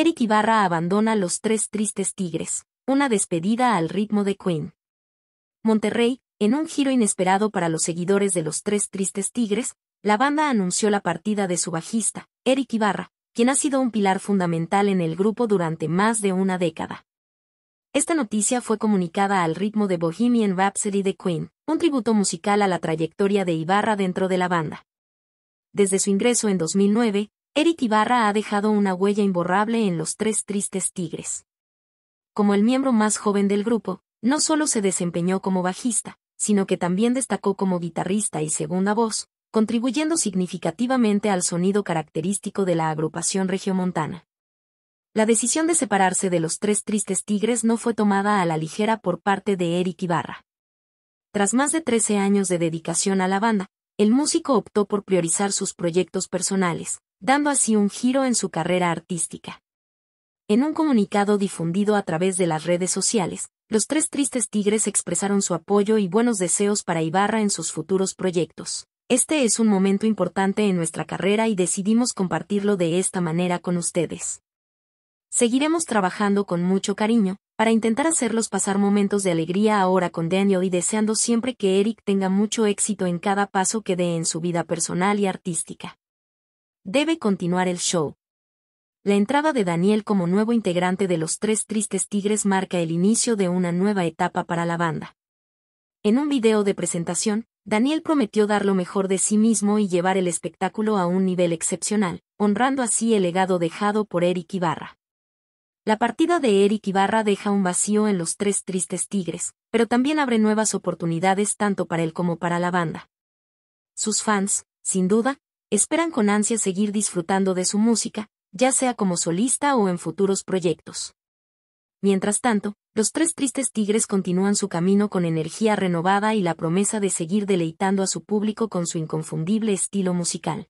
Eric Ibarra abandona Los Tres Tristes Tigres, una despedida al ritmo de Queen. Monterrey, en un giro inesperado para los seguidores de Los Tres Tristes Tigres, la banda anunció la partida de su bajista, Eric Ibarra, quien ha sido un pilar fundamental en el grupo durante más de una década. Esta noticia fue comunicada al ritmo de Bohemian Rhapsody de Queen, un tributo musical a la trayectoria de Ibarra dentro de la banda. Desde su ingreso en 2009, Eric Ibarra ha dejado una huella imborrable en los tres tristes tigres. Como el miembro más joven del grupo, no solo se desempeñó como bajista, sino que también destacó como guitarrista y segunda voz, contribuyendo significativamente al sonido característico de la agrupación regiomontana. La decisión de separarse de los tres tristes tigres no fue tomada a la ligera por parte de Eric Ibarra. Tras más de 13 años de dedicación a la banda, el músico optó por priorizar sus proyectos personales, dando así un giro en su carrera artística. En un comunicado difundido a través de las redes sociales, los tres tristes tigres expresaron su apoyo y buenos deseos para Ibarra en sus futuros proyectos. Este es un momento importante en nuestra carrera y decidimos compartirlo de esta manera con ustedes. Seguiremos trabajando con mucho cariño, para intentar hacerlos pasar momentos de alegría ahora con Daniel y deseando siempre que Eric tenga mucho éxito en cada paso que dé en su vida personal y artística. Debe continuar el show. La entrada de Daniel como nuevo integrante de los Tres Tristes Tigres marca el inicio de una nueva etapa para la banda. En un video de presentación, Daniel prometió dar lo mejor de sí mismo y llevar el espectáculo a un nivel excepcional, honrando así el legado dejado por Eric Ibarra. La partida de Eric Ibarra deja un vacío en los tres tristes tigres, pero también abre nuevas oportunidades tanto para él como para la banda. Sus fans, sin duda, esperan con ansia seguir disfrutando de su música, ya sea como solista o en futuros proyectos. Mientras tanto, los tres tristes tigres continúan su camino con energía renovada y la promesa de seguir deleitando a su público con su inconfundible estilo musical.